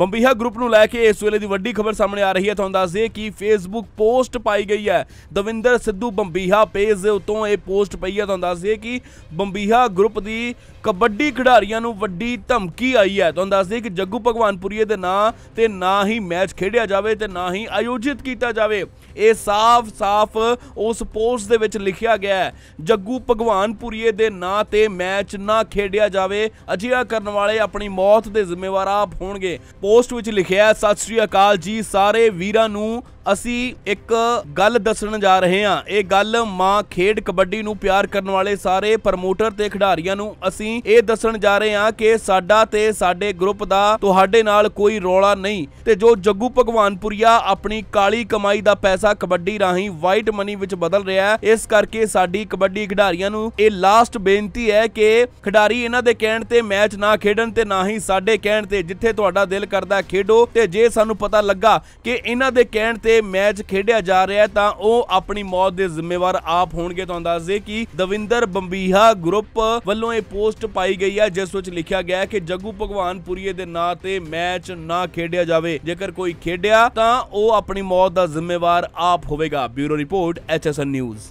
Bambiha group ਨੂੰ ਲੈ ਕੇ ਇਸ ਵੇਲੇ ਦੀ ਵੱਡੀ ਖਬਰ ਸਾਹਮਣੇ ਆ ਰਹੀ ਹੈ ਤੁਹਾਨੂੰ ਦੱਸ ਦਈਏ ਕਿ ਫੇਸਬੁੱਕ ਪੋਸਟ ਪਾਈ ਗਈ ਹੈ ਦਵਿੰਦਰ ਸਿੱਧੂ ਬੰਬੀਹਾ ਪੇਜ ਦੇ ਉਤੋਂ ਇਹ ਪੋਸਟ ਪਈ ਹੈ ਤੁਹਾਨੂੰ ਦੱਸ ਦਈਏ ਕਿ ਬੰਬੀਹਾ ਗਰੁੱਪ ਦੀ ਕਬੱਡੀ ਖਿਡਾਰੀਆਂ ਨੂੰ ਵੱਡੀ ਧਮਕੀ ਆਈ ਹੈ ਤੁਹਾਨੂੰ ਦੱਸ ਦਈਏ ਕਿ ਜੱਗੂ ਭਗਵਾਨਪੁਰੀਏ ਦੇ ਨਾਂ ਤੇ ਨਾ ਹੀ ਮੈਚ ਖੇਡਿਆ ਜਾਵੇ ਤੇ ਨਾ ਹੀ ਆਯੋਜਿਤ ਕੀਤਾ ਜਾਵੇ ਇਹ ਸਾਫ਼-ਸਾਫ਼ ਉਸ ਪੋਸਟ ਦੇ ਵਿੱਚ ਲਿਖਿਆ ਗਿਆ ਹੈ ਜੱਗੂ ਭਗਵਾਨਪੁਰੀਏ ਦੇ ਨਾਂ ਤੇ ਮੈਚ ਨਾ ਖੇਡਿਆ ਜਾਵੇ ਅਜਿਹਾ ਕਰਨ ਵਾਲੇ ਆਪਣੀ ਮੌਤ ਦੇ ਜ਼ਿੰਮੇਵਾਰ ਆਪ ਹੋਣਗੇ ਪੋਸਟ ਵਿੱਚ ਲਿਖਿਆ ਸਤਿ ਸ੍ਰੀ ਅਕਾਲ ਜੀ ਸਾਰੇ ਵੀਰਾਂ ਨੂੰ ਅਸੀਂ ਇੱਕ ਗੱਲ ਦੱਸਣ ਜਾ ਰਹੇ ਹਾਂ ਇਹ ਗੱਲ ਮਾਂ ਖੇਡ ਕਬੱਡੀ ਨੂੰ ਪਿਆਰ ਕਰਨ ਵਾਲੇ ਸਾਰੇ ਪ੍ਰਮੋਟਰ ਤੇ ਖਿਡਾਰੀਆਂ ਨੂੰ ਅਸੀਂ ਇਹ ਦੱਸਣ ਜਾ ਰਹੇ ਹਾਂ ਕਿ ਸਾਡਾ ਤੇ ਸਾਡੇ ਗਰੁੱਪ ਦਾ ਤੁਹਾਡੇ ਨਾਲ ਕੋਈ ਰੋਲਾ ਨਹੀਂ ਤੇ ਜੋ ਜੱਗੂ ਭਗਵਾਨਪੁਰੀਆ ਆਪਣੀ ਕਾਲੀ ਕਮਾਈ ਦਾ ਪੈਸਾ ਕਬੱਡੀ ਰਾਹੀਂ ਵਾਈਟ ਮਨੀ ਵਿੱਚ ਬਦਲ ਰਿਹਾ ਹੈ ਇਸ ਕਰਕੇ ਸਾਡੀ ਕਬੱਡੀ ਖਿਡਾਰੀਆਂ ਨੂੰ ਇਹ ਲਾਸਟ ਬੇਨਤੀ ਹੈ ਕਿ ਖਿਡਾਰੀ ਇਹਨਾਂ ਦੇ ਕਹਿਣ ਤੇ ਮੈਚ ਨਾ ਖੇਡਣ ਤੇ ਨਾ ਹੀ ਸਾਡੇ ਕਹਿਣ ਤੇ ਜਿੱਥੇ ਤੁਹਾਡਾ ਦਿਲ ਕਰਦਾ ਖੇਡੋ ਤੇ ਜੇ ਸਾਨੂੰ ਪਤਾ ਲੱਗਾ ਕਿ ਇਹਨਾਂ ਦੇ ਕਹਿਣ ਤੇ ਤੇ ਮੈਚ ਖੇਡਿਆ ਜਾ ਰਿਹਾ ਤਾਂ ਉਹ ਆਪਣੀ ਮੌਤ ਦੇ ਜ਼ਿੰਮੇਵਾਰ ਆਪ ਹੋਣਗੇ ਤੁਹਾਨੂੰ ਦੱਸ ਦੇ ਕਿ ਦਵਿੰਦਰ ਬੰਬੀਹਾ ਗਰੁੱਪ ਵੱਲੋਂ ਇਹ ਪੋਸਟ ਪਾਈ ਗਈ ਹੈ ਜਿਸ ਵਿੱਚ ਲਿਖਿਆ ਗਿਆ ਹੈ ਕਿ ਜੱਗੂ ਭਗਵਾਨ ਪੁਰੀਏ ਦੇ ਨਾਂ ਤੇ ਮੈਚ ਨਾ ਖੇਡਿਆ ਜਾਵੇ ਜੇਕਰ ਕੋਈ ਖੇਡਿਆ ਤਾਂ ਉਹ ਆਪਣੀ ਮੌਤ ਦਾ ਜ਼ਿੰਮੇਵਾਰ ਆਪ ਹੋਵੇਗਾ ਬਿਊਰੋ ਰਿਪੋਰਟ ਐਚਐਸਐਨ ਨਿਊਜ਼